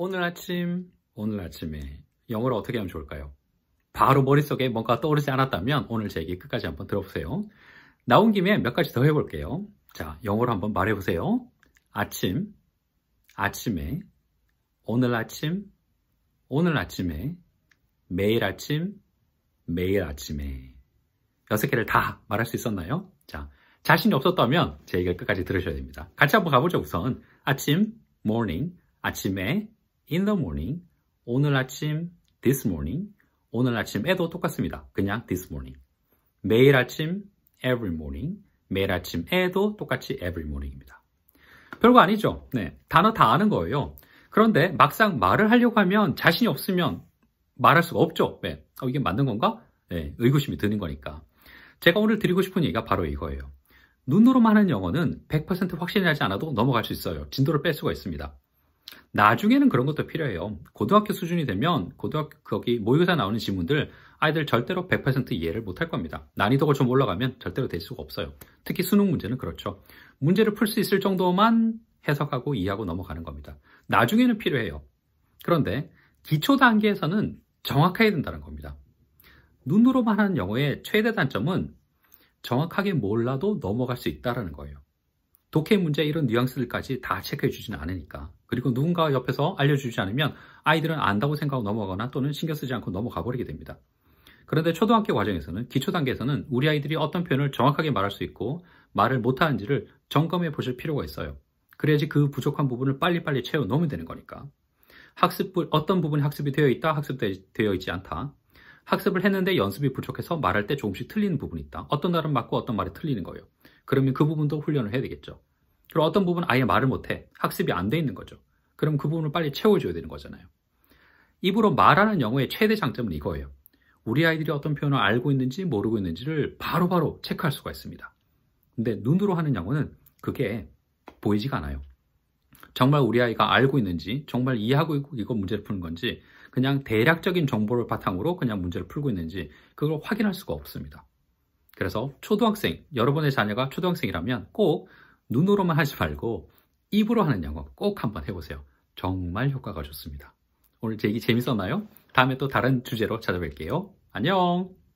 오늘 아침, 오늘 아침에 영어를 어떻게 하면 좋을까요? 바로 머릿속에 뭔가 떠오르지 않았다면 오늘 제 얘기 끝까지 한번 들어보세요. 나온 김에 몇 가지 더 해볼게요. 자, 영어로 한번 말해보세요. 아침, 아침에, 오늘 아침, 오늘 아침에, 매일 아침, 매일 아침에. 여섯 개를 다 말할 수 있었나요? 자, 자신이 없었다면 제 얘기를 끝까지 들으셔야 됩니다. 같이 한번 가보죠, 우선. 아침, morning, 아침에, in the morning, 오늘 아침 this morning, 오늘 아침에도 똑같습니다. 그냥 this morning. 매일 아침 every morning, 매일 아침에도 똑같이 every morning입니다. 별거 아니죠? 네, 단어 다 아는 거예요. 그런데 막상 말을 하려고 하면 자신이 없으면 말할 수가 없죠. 네, 어, 이게 맞는 건가? 네, 의구심이 드는 거니까. 제가 오늘 드리고 싶은 얘기가 바로 이거예요. 눈으로만 하는 영어는 100%확신 하지 않아도 넘어갈 수 있어요. 진도를 뺄 수가 있습니다. 나중에는 그런 것도 필요해요. 고등학교 수준이 되면 고등학교 거기 모의고사 나오는 질문들 아이들 절대로 100% 이해를 못할 겁니다. 난이도가 좀 올라가면 절대로 될 수가 없어요. 특히 수능 문제는 그렇죠. 문제를 풀 수 있을 정도만 해석하고 이해하고 넘어가는 겁니다. 나중에는 필요해요. 그런데 기초 단계에서는 정확해야 된다는 겁니다. 눈으로만 하는 영어의 최대 단점은 정확하게 몰라도 넘어갈 수 있다는 거예요. 독해 문제 이런 뉘앙스들까지 다 체크해 주지는 않으니까 그리고 누군가 옆에서 알려주지 않으면 아이들은 안다고 생각하고 넘어가거나 또는 신경 쓰지 않고 넘어가 버리게 됩니다. 그런데 초등학교 과정에서는 기초 단계에서는 우리 아이들이 어떤 표현을 정확하게 말할 수 있고 말을 못하는지를 점검해 보실 필요가 있어요. 그래야지 그 부족한 부분을 빨리빨리 채워 넣으면 되는 거니까. 학습 어떤 부분이 학습이 되어 있다, 학습되어 있지 않다. 학습을 했는데 연습이 부족해서 말할 때 조금씩 틀리는 부분이 있다. 어떤 날은 맞고 어떤 말이 틀리는 거예요. 그러면 그 부분도 훈련을 해야 되겠죠. 그리고 어떤 부분은 아예 말을 못해. 학습이 안 돼 있는 거죠. 그럼 그 부분을 빨리 채워줘야 되는 거잖아요. 입으로 말하는 영어의 최대 장점은 이거예요. 우리 아이들이 어떤 표현을 알고 있는지 모르고 있는지를 바로바로 바로 체크할 수가 있습니다. 근데 눈으로 하는 영어는 그게 보이지가 않아요. 정말 우리 아이가 알고 있는지, 정말 이해하고 있고 이거 문제를 푸는 건지, 그냥 대략적인 정보를 바탕으로 그냥 문제를 풀고 있는지, 그걸 확인할 수가 없습니다. 그래서 초등학생, 여러분의 자녀가 초등학생이라면 꼭 눈으로만 하지 말고 입으로 하는 영어 꼭 한번 해보세요. 정말 효과가 좋습니다. 오늘 제 얘기 재밌었나요? 다음에 또 다른 주제로 찾아뵐게요. 안녕!